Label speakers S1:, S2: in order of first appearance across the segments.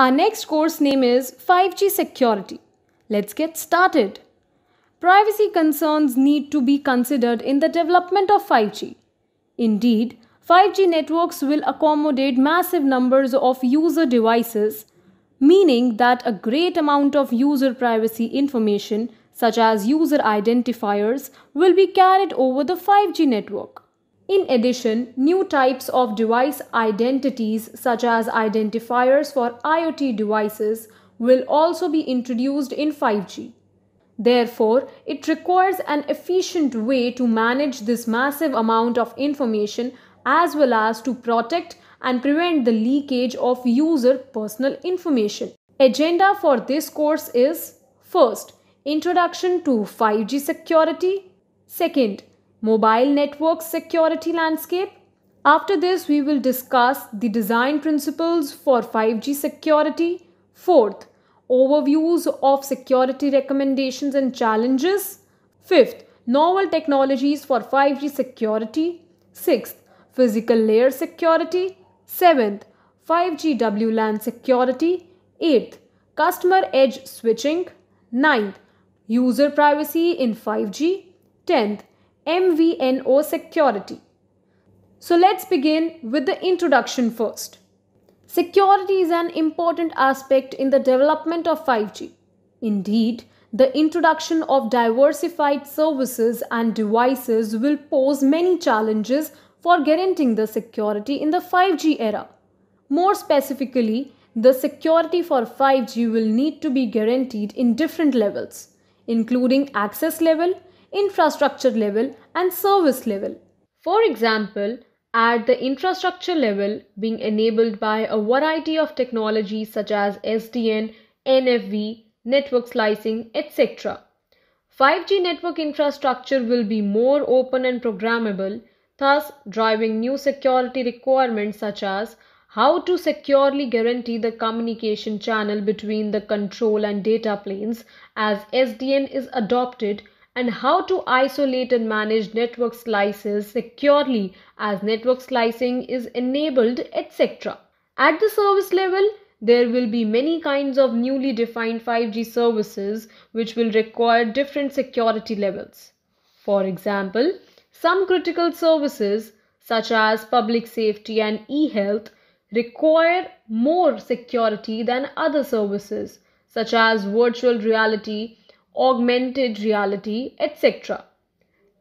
S1: Our next course name is 5G Security. Let's get started. Privacy concerns need to be considered in the development of 5G. Indeed, 5G networks will accommodate massive numbers of user devices, meaning that a great amount of user privacy information, such as user identifiers, will be carried over the 5G network. In addition, new types of device identities such as identifiers for IoT devices will also be introduced in 5G. Therefore, it requires an efficient way to manage this massive amount of information as well as to protect and prevent the leakage of user personal information. Agenda for this course is First, Introduction to 5G Security. Second, mobile network security landscape. After this, we will discuss the design principles for 5G security. Fourth, overviews of security recommendations and challenges. Fifth, novel technologies for 5G security. Sixth, physical layer security. Seventh, 5G WLAN security. Eighth, customer edge switching. Ninth, user privacy in 5G. Tenth, MVNO security. So let's begin with the introduction first. Security is an important aspect in the development of 5G. Indeed, the introduction of diversified services and devices will pose many challenges for guaranteeing the security in the 5G era. More specifically, the security for 5G will need to be guaranteed in different levels, including access level, infrastructure level and service level. For example, at the infrastructure level, being enabled by a variety of technologies such as SDN, NFV, network slicing, etc. 5G network infrastructure will be more open and programmable, thus driving new security requirements such as how to securely guarantee the communication channel between the control and data planes as SDN is adopted and how to isolate and manage network slices securely as network slicing is enabled, etc. At the service level, there will be many kinds of newly defined 5G services which will require different security levels. For example, some critical services such as public safety and e-health require more security than other services such as virtual reality augmented reality, etc.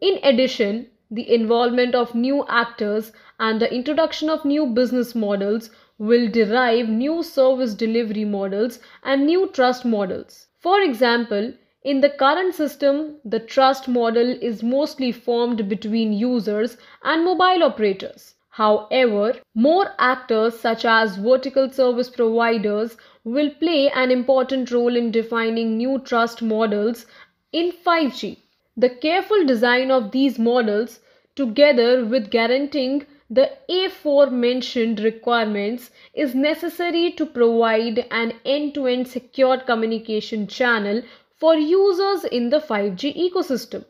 S1: In addition, the involvement of new actors and the introduction of new business models will derive new service delivery models and new trust models. For example, in the current system, the trust model is mostly formed between users and mobile operators. However, more actors such as vertical service providers will play an important role in defining new trust models in 5G. The careful design of these models, together with guaranteeing the aforementioned requirements, is necessary to provide an end to end secure communication channel for users in the 5G ecosystem.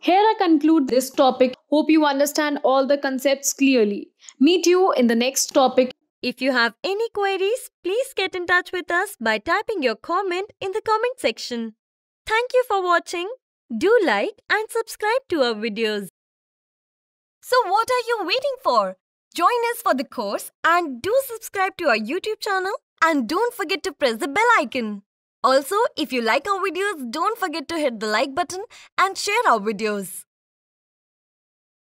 S1: Here I conclude this topic. Hope you understand all the concepts clearly. Meet you in the next topic. If you have any queries, please get in touch with us by typing your comment in the comment section. Thank you for watching. Do like and subscribe to our videos. So what are you waiting for? Join us for the course and do subscribe to our YouTube channel and don't forget to press the bell icon. Also, if you like our videos, don't forget to hit the like button and share our videos.